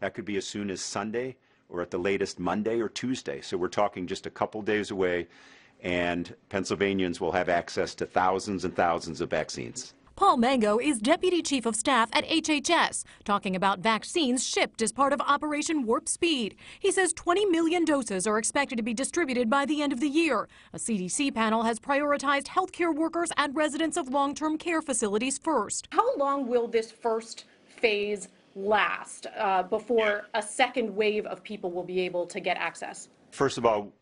That could be as soon as Sunday or at the latest Monday or Tuesday. So we're talking just a couple days away, and Pennsylvanians will have access to thousands and thousands of vaccines. Paul Mango is Deputy Chief of Staff at HHS, talking about vaccines shipped as part of Operation Warp Speed. He says 20 million doses are expected to be distributed by the end of the year. A CDC panel has prioritized healthcare workers and residents of long term care facilities first. How long will this first phase last uh, before a second wave of people will be able to get access? First of all,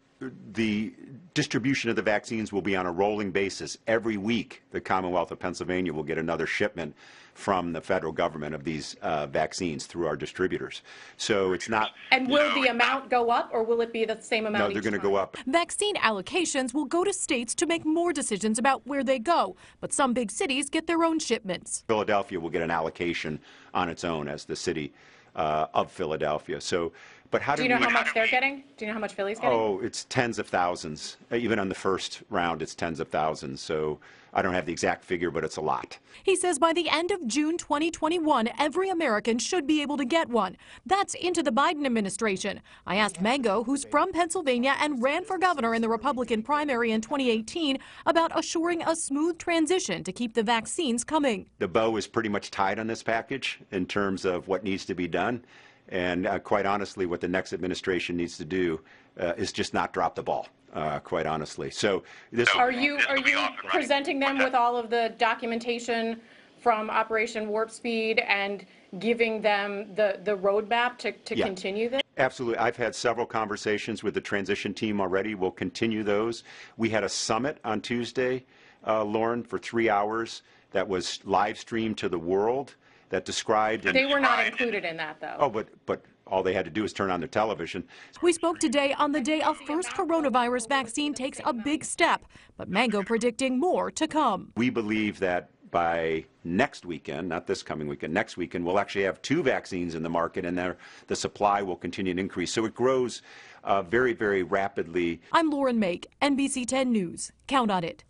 the distribution of the vaccines will be on a rolling basis. Every week, the Commonwealth of Pennsylvania will get another shipment from the federal government of these uh, vaccines through our distributors. So it's not. And will the amount go up or will it be the same amount? No, they're going to go up. Vaccine allocations will go to states to make more decisions about where they go, but some big cities get their own shipments. Philadelphia will get an allocation on its own as the city uh, of Philadelphia. So but how do, you know we, how much they're getting? Do you know how much Philly's getting? Oh, it's tens of thousands. Uh, even on the first round, it's tens of thousands. So I don't have the exact figure, but it's a lot. He says by the end of June 2021, every American should be able to get one. That's into the Biden administration. I asked Mango, who's from Pennsylvania and ran for governor in the Republican primary in 2018, about assuring a smooth transition to keep the vaccines coming. The bow is pretty much tied on this package in terms of what needs to be done. And uh, quite honestly, what the next administration needs to do uh, is just not drop the ball. Uh, quite honestly, so this. are you are you presenting them with all of the documentation from Operation Warp Speed and giving them the the roadmap to to yeah. continue this? Absolutely. I've had several conversations with the transition team already. We'll continue those. We had a summit on Tuesday, uh, Lauren, for three hours that was live streamed to the world that described. they were not included in that, though. Oh, but but all they had to do was turn on their television. We spoke today on the day a first coronavirus vaccine takes a big step, but Mango predicting more to come. We believe that by next weekend, not this coming weekend, next weekend, we'll actually have two vaccines in the market and the supply will continue to increase. So it grows uh, very, very rapidly. I'm Lauren Make, NBC 10 News. Count on it.